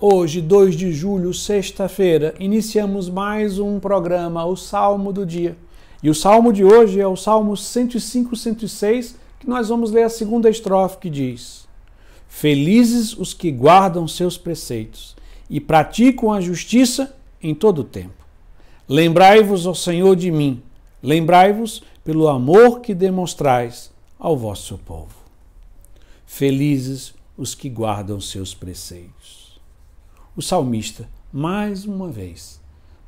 Hoje, 2 de julho, sexta-feira, iniciamos mais um programa, o Salmo do Dia. E o salmo de hoje é o Salmo 105, 106, que nós vamos ler a segunda estrofe que diz: Felizes os que guardam seus preceitos e praticam a justiça em todo o tempo. Lembrai-vos, ó Senhor, de mim, lembrai-vos pelo amor que demonstrais ao vosso povo. Felizes os que guardam seus preceitos o salmista, mais uma vez,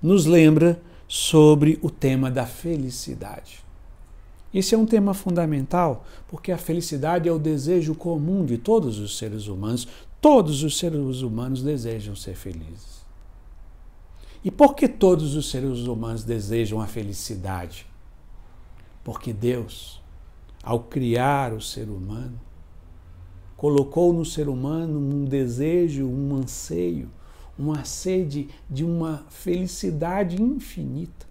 nos lembra sobre o tema da felicidade. Esse é um tema fundamental, porque a felicidade é o desejo comum de todos os seres humanos. Todos os seres humanos desejam ser felizes. E por que todos os seres humanos desejam a felicidade? Porque Deus, ao criar o ser humano, colocou no ser humano um desejo, um anseio uma sede de uma felicidade infinita.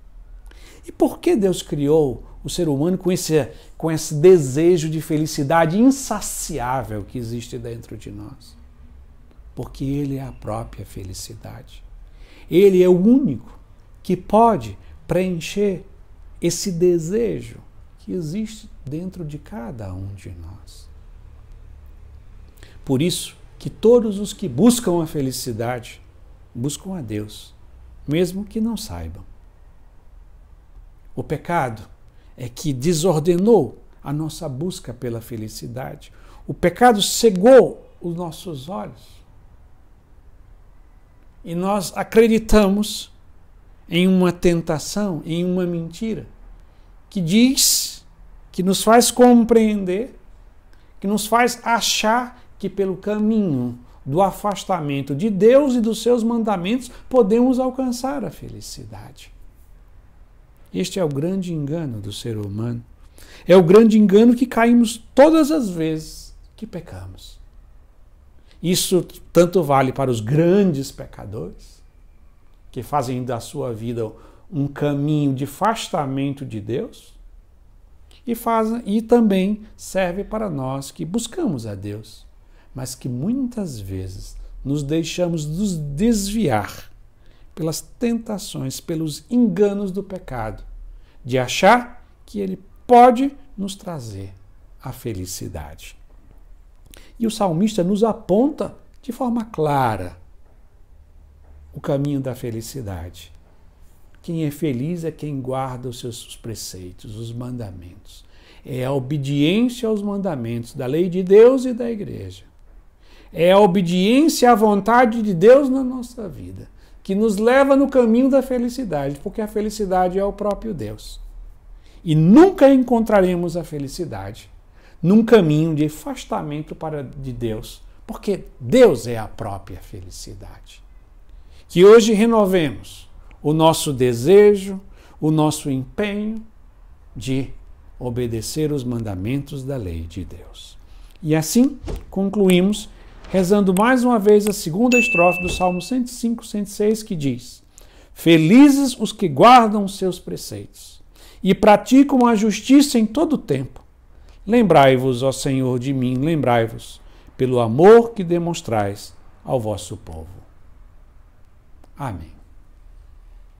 E por que Deus criou o ser humano com esse, com esse desejo de felicidade insaciável que existe dentro de nós? Porque Ele é a própria felicidade. Ele é o único que pode preencher esse desejo que existe dentro de cada um de nós. Por isso que todos os que buscam a felicidade buscam a Deus, mesmo que não saibam. O pecado é que desordenou a nossa busca pela felicidade. O pecado cegou os nossos olhos. E nós acreditamos em uma tentação, em uma mentira, que diz, que nos faz compreender, que nos faz achar que pelo caminho do afastamento de Deus e dos seus mandamentos, podemos alcançar a felicidade. Este é o grande engano do ser humano. É o grande engano que caímos todas as vezes que pecamos. Isso tanto vale para os grandes pecadores, que fazem da sua vida um caminho de afastamento de Deus, e, faz, e também serve para nós que buscamos a Deus mas que muitas vezes nos deixamos nos desviar pelas tentações, pelos enganos do pecado, de achar que ele pode nos trazer a felicidade. E o salmista nos aponta de forma clara o caminho da felicidade. Quem é feliz é quem guarda os seus preceitos, os mandamentos. É a obediência aos mandamentos da lei de Deus e da igreja é a obediência à vontade de Deus na nossa vida, que nos leva no caminho da felicidade, porque a felicidade é o próprio Deus. E nunca encontraremos a felicidade num caminho de afastamento para de Deus, porque Deus é a própria felicidade. Que hoje renovemos o nosso desejo, o nosso empenho de obedecer os mandamentos da lei de Deus. E assim concluímos rezando mais uma vez a segunda estrofe do Salmo 105, 106, que diz: Felizes os que guardam os seus preceitos e praticam a justiça em todo o tempo. Lembrai-vos, ó Senhor, de mim, lembrai-vos, pelo amor que demonstrais ao vosso povo. Amém.